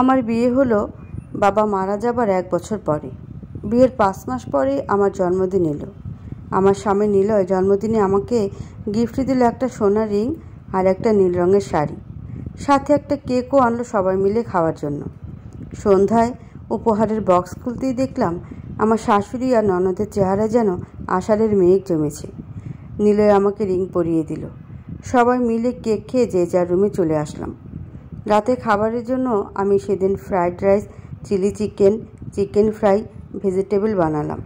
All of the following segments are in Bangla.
আমার বিয়ে হলো বাবা মারা যাবার এক বছর পরে বিয়ের পাঁচ মাস পরে আমার জন্মদিন এলো আমার স্বামী নিলয় জন্মদিনে আমাকে গিফট দিল একটা সোনার রিং আর একটা নীল রঙের শাড়ি সাথে একটা কেকও আনলো সবাই মিলে খাওয়ার জন্য সন্ধ্যায় উপহারের বক্স খুলতেই দেখলাম আমার শাশুড়ি আর ননদের চেহারা যেন আষাঢ়ের মেঘ জমেছে নিলয় আমাকে রিং পরিয়ে দিল সবাই মিলে কেক খেয়ে যে যার রুমে চলে আসলাম রাতে খাবারের জন্য আমি সেদিন fried rice chilli chicken chicken fry vegetable বানালাম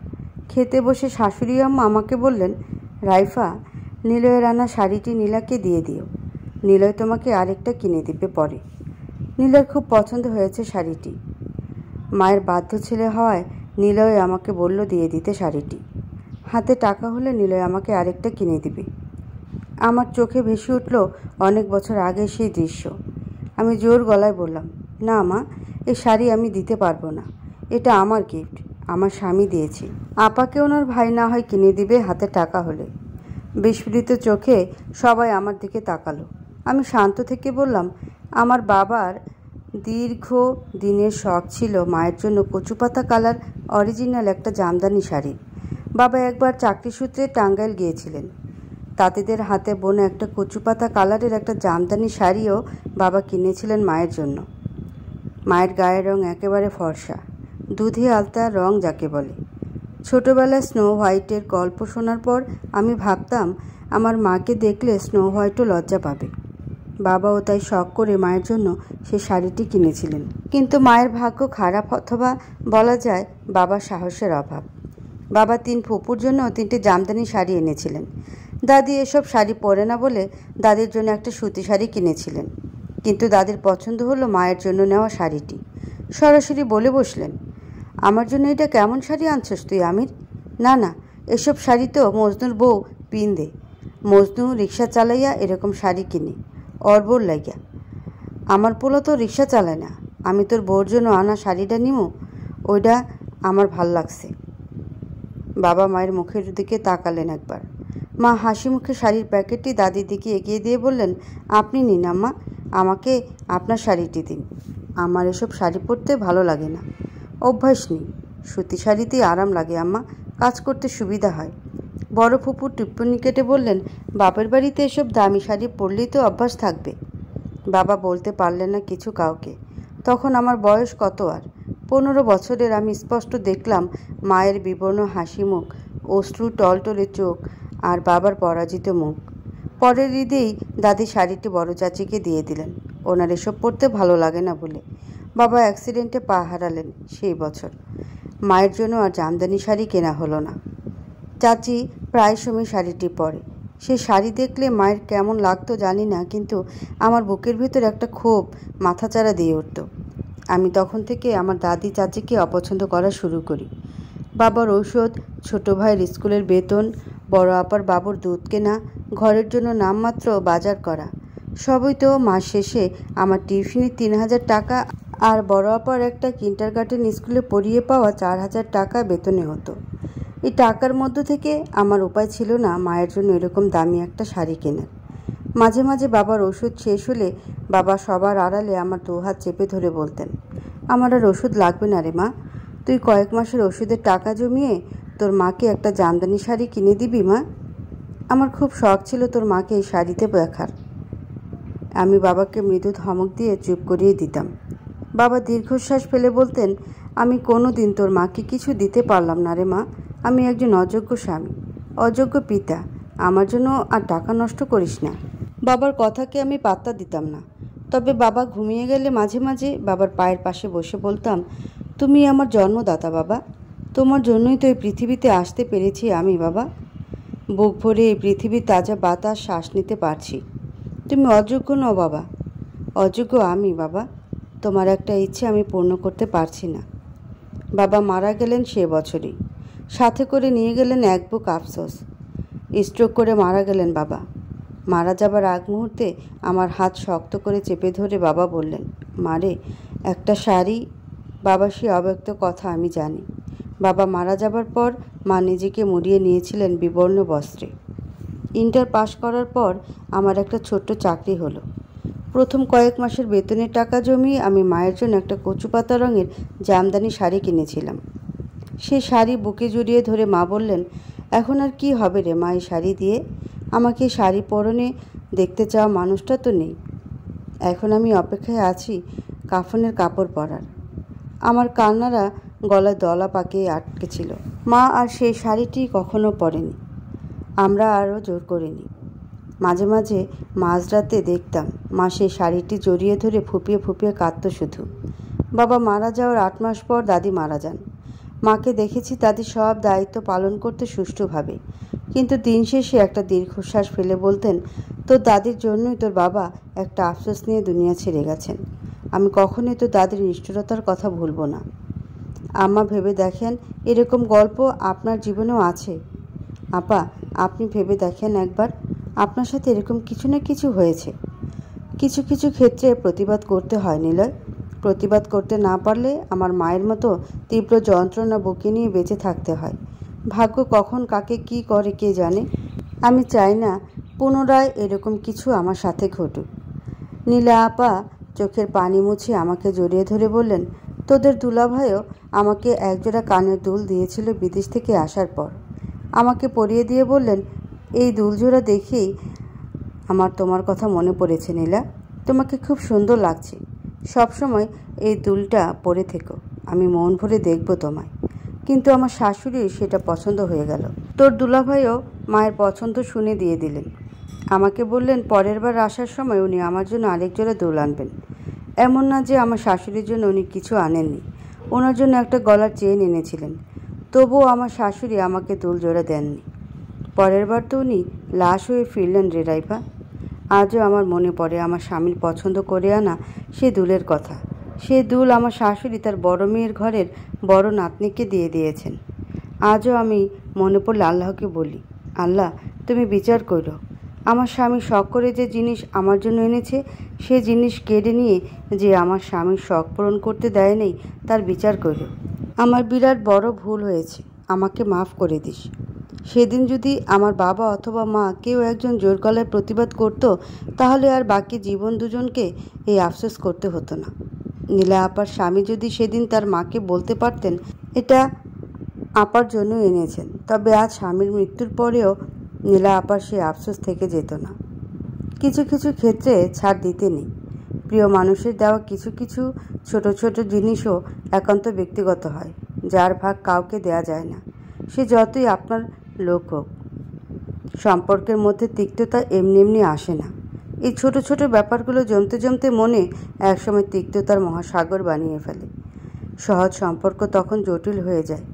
খেতে বসে শাশুড়ি আম্মা আমাকে বললেন রাইফা নিলয়ের আনা শাড়িটি নীলাকে দিয়ে দিও নীলয় তোমাকে আরেকটা কিনে দিবে পরে নীলয় খুব পছন্দ হয়েছে শাড়িটি মায়ের বাধ্য ছেলে হওয়ায় নীলয় আমাকে বলল দিয়ে দিতে শাড়িটি হাতে টাকা হলে নীলয় আমাকে আরেকটা কিনে দিবে আমার চোখে ভেসে উঠল অনেক বছর আগে সেই দৃশ্য আমি জোর গলায় বললাম না মা এই শাড়ি আমি দিতে পারবো না এটা আমার গিফট আমার স্বামী দিয়েছে আপাকে ওনার ভাই না হয় কিনে দিবে হাতে টাকা হলে বিস্ফোরিত চোখে সবাই আমার দিকে তাকালো আমি শান্ত থেকে বললাম আমার বাবার দীর্ঘ দিনের শখ ছিল মায়ের জন্য কচুপাতা কালার অরিজিনাল একটা জামদানি শাড়ি বাবা একবার চাকরি সূত্রে টাঙ্গাইল গিয়েছিলেন তাঁতিদের হাতে বোনে একটা কচুপাতা কালারের একটা জামদানি শাড়িও বাবা কিনেছিলেন মায়ের জন্য মায়ের গায়ের রং একেবারে ফর্সা দুধে আলতা রং যাকে বলে ছোটোবেলায় স্নো হোয়াইটের গল্প শোনার পর আমি ভাবতাম আমার মাকে দেখলে স্নো হোয়াইটও লজ্জা পাবে বাবাও তাই শখ করে মায়ের জন্য সে শাড়িটি কিনেছিলেন কিন্তু মায়ের ভাগ্য খারাপ অথবা বলা যায় বাবা সাহসের অভাব বাবা তিন ফুপুর জন্য তিনটে জামদানি শাড়ি এনেছিলেন দাদি এসব শাড়ি পরে না বলে দাদির জন্য একটা সুতি শাড়ি কিনেছিলেন কিন্তু দাদির পছন্দ হলো মায়ের জন্য নেওয়া শাড়িটি সরাসরি বলে বসলেন আমার জন্য এটা কেমন শাড়ি আনছস তুই আমির না না এসব শাড়ি তো মজনুর বউ পিন দে মজনু রিক্সা চালাইয়া এরকম শাড়ি কিনে অর্বর লাগিয়া আমার পোলা তো রিক্সা চালায় না আমি তোর বউর জন্য আনা শাড়িটা নিমো ওইটা আমার ভাল লাগছে বাবা মায়ের মুখের দিকে তাকালেন একবার মা হাসি মুখে শাড়ির প্যাকেটটি দাদির দিকে এগিয়ে দিয়ে বললেন আপনি নিন আম্মা আমাকে আপনার শাড়িটি দিন আমার এসব শাড়ি পরতে ভালো লাগে না অভ্যাস নেই সুতি শাড়িতেই আরাম লাগে আম্মা কাজ করতে সুবিধা হয় বড় ফুপুর টিপ্পনি কেটে বললেন বাপের বাড়িতে এসব দামি শাড়ি পরলেই তো অভ্যাস থাকবে বাবা বলতে পারলেন না কিছু কাউকে তখন আমার বয়স কত আর পনেরো বছরের আমি স্পষ্ট দেখলাম মায়ের বিবর্ণ হাসি মুখ অশ্রু টলটলে চোখ আর বাবার পরাজিত মুখ পরের ঈদেই দাদি শাড়িটি বড় চাচিকে দিয়ে দিলেন ওনার এসব পড়তে ভালো লাগে না বলে বাবা অ্যাক্সিডেন্টে পা হারালেন সেই বছর মায়ের জন্য আর জামদানি শাড়ি কেনা হলো না চাচি প্রায় সময় শাড়িটি পরে সে শাড়ি দেখলে মায়ের কেমন লাগতো জানি না কিন্তু আমার বুকের ভিতর একটা ক্ষোভ মাথাচাড়া দিয়ে উঠত আমি তখন থেকে আমার দাদি চাচিকে অপছন্দ করা শুরু করি বাবার ঔষধ ছোট ভাইয়ের স্কুলের বেতন বড় আপার বাবুর দুধ কেনা ঘরের জন্য নামমাত্র বাজার করা সবই তো মাস শেষে আমার টিউশনি তিন হাজার টাকা আর বড় আপার একটা কিন্টার গার্ডেন স্কুলে পড়িয়ে পাওয়া চার হাজার টাকা বেতনে হতো এই টাকার মধ্য থেকে আমার উপায় ছিল না মায়ের জন্য এরকম দামি একটা শাড়ি কেনার মাঝে মাঝে বাবার ওষুধ শেষ হলে বাবা সবার আড়ালে আমার দু হাত চেপে ধরে বলতেন আমার আর ওষুধ লাগবে না রে মা তুই কয়েক মাসের ওষুধের টাকা জমিয়ে তোর মাকে একটা জামদানি শাড়ি কিনে দিবি মা আমার খুব শখ ছিল তোর মাকে এই শাড়িতে দেখার আমি বাবাকে মৃদু ধমক দিয়ে চুপ করিয়ে দিতাম বাবা দীর্ঘশ্বাস ফেলে বলতেন আমি কোনো দিন তোর মাকে কিছু দিতে পারলাম না রে মা আমি একজন অযোগ্য স্বামী অযোগ্য পিতা আমার জন্য আর টাকা নষ্ট করিস না বাবার কথাকে আমি পাত্তা দিতাম না তবে বাবা ঘুমিয়ে গেলে মাঝে মাঝে বাবার পায়ের পাশে বসে বলতাম তুমি আমার জন্মদাতা বাবা তোমার জন্যই তো এই পৃথিবীতে আসতে পেরেছি আমি বাবা বুক ভরে এই পৃথিবীর তাজা বাতাস শ্বাস নিতে পারছি তুমি অযোগ্য নও বাবা অযোগ্য আমি বাবা তোমার একটা ইচ্ছে আমি পূর্ণ করতে পারছি না বাবা মারা গেলেন সে বছরই সাথে করে নিয়ে গেলেন এক বুক আফসোস স্ট্রোক করে মারা গেলেন বাবা মারা যাবার আগ মুহূর্তে আমার হাত শক্ত করে চেপে ধরে বাবা বললেন মারে একটা শাড়ি বাবা সে অব্যক্ত কথা আমি জানি বাবা মারা যাবার পর মা নিজেকে মুড়িয়ে নিয়েছিলেন বিবর্ণ বস্ত্রে ইন্টার পাশ করার পর আমার একটা ছোট্ট চাকরি হলো প্রথম কয়েক মাসের বেতনের টাকা জমিয়ে আমি মায়ের জন্য একটা কচু পাতা রঙের জামদানি শাড়ি কিনেছিলাম সে শাড়ি বুকে জড়িয়ে ধরে মা বললেন এখন আর কি হবে রে মা এই শাড়ি দিয়ে আমাকে শাড়ি পরনে দেখতে চাওয়া মানুষটা তো নেই এখন আমি অপেক্ষায় আছি কাফনের কাপড় পরার আমার কান্নারা গলায় দলা পাকে আটকে ছিল মা আর সেই শাড়িটি কখনো পরেনি আমরা আরও জোর করিনি মাঝে মাঝে মাঝরাতে দেখতাম মা সেই শাড়িটি জড়িয়ে ধরে ফুপিয়ে ফুপিয়ে কাঁদত শুধু বাবা মারা যাওয়ার আট মাস পর দাদি মারা যান মাকে দেখেছি দাদি সব দায়িত্ব পালন করতে সুষ্ঠুভাবে কিন্তু দিন শেষে একটা দীর্ঘশ্বাস ফেলে বলতেন তোর দাদির জন্যই তোর বাবা একটা আফসোস নিয়ে দুনিয়া ছেড়ে গেছেন আমি কখনোই তো দাদির নিষ্ঠুরতার কথা ভুলবো না আম্মা ভেবে দেখেন এরকম গল্প আপনার জীবনেও আছে আপা আপনি ভেবে দেখেন একবার আপনার সাথে এরকম কিছু না কিছু হয়েছে কিছু কিছু ক্ষেত্রে প্রতিবাদ করতে হয় নিলয় প্রতিবাদ করতে না পারলে আমার মায়ের মতো তীব্র যন্ত্রণা বুকে নিয়ে বেঁচে থাকতে হয় ভাগ্য কখন কাকে কি করে কে জানে আমি চাই না পুনরায় এরকম কিছু আমার সাথে ঘটুক নীলা আপা চোখের পানি মুছে আমাকে জড়িয়ে ধরে বললেন তোদের দুলাভাইও আমাকে একজোড়া কানের দুল দিয়েছিল বিদেশ থেকে আসার পর আমাকে পরিয়ে দিয়ে বললেন এই দুলজোড়া দেখেই আমার তোমার কথা মনে পড়েছে নীলা তোমাকে খুব সুন্দর লাগছে সবসময় এই দুলটা পরে থেকো আমি মন ভরে দেখব তোমায় কিন্তু আমার শাশুড়ি সেটা পছন্দ হয়ে গেল তোর দুলাভাইও মায়ের পছন্দ শুনে দিয়ে দিলেন আমাকে বললেন পরের বার আসার সময় উনি আমার জন্য আরেক জোড়া দুল আনবেন এমন না যে আমার শাশুড়ির জন্য উনি কিছু আনেননি ওনার জন্য একটা গলার চেন এনেছিলেন তবুও আমার শাশুড়ি আমাকে জোড়া দেননি পরের বার তো উনি লাশ হয়ে ফিরলেন রে রেরাইভা আজও আমার মনে পড়ে আমার স্বামীর পছন্দ করে আনা সে দুলের কথা সে দুল আমার শাশুড়ি তার বড় মেয়ের ঘরের বড় নাতনিকে দিয়ে দিয়েছেন আজও আমি মনে পড়লে আল্লাহকে বলি আল্লাহ তুমি বিচার করো আমার স্বামী শখ করে যে জিনিস আমার জন্য এনেছে সে জিনিস কেড়ে নিয়ে যে আমার স্বামীর শখ পূরণ করতে দেয় নেই তার বিচার করল আমার বিরাট বড় ভুল হয়েছে আমাকে মাফ করে দিস সেদিন যদি আমার বাবা অথবা মা কেউ একজন জোর গলায় প্রতিবাদ করত তাহলে আর বাকি জীবন দুজনকে এই আফসোস করতে হতো না নীলা আপার স্বামী যদি সেদিন তার মাকে বলতে পারতেন এটা আপার জন্য এনেছেন তবে আজ স্বামীর মৃত্যুর পরেও নীলা আপার সেই আফসোস থেকে যেত না কিছু কিছু ক্ষেত্রে ছাড় দিতে নেই প্রিয় মানুষের দেওয়া কিছু কিছু ছোট ছোট জিনিসও একান্ত ব্যক্তিগত হয় যার ভাগ কাউকে দেয়া যায় না সে যতই আপনার লোক হোক সম্পর্কের মধ্যে তিক্ততা এমনি এমনি আসে না এই ছোট ছোট ব্যাপারগুলো জমতে জমতে মনে একসময় তিক্ততার মহাসাগর বানিয়ে ফেলে সহজ সম্পর্ক তখন জটিল হয়ে যায়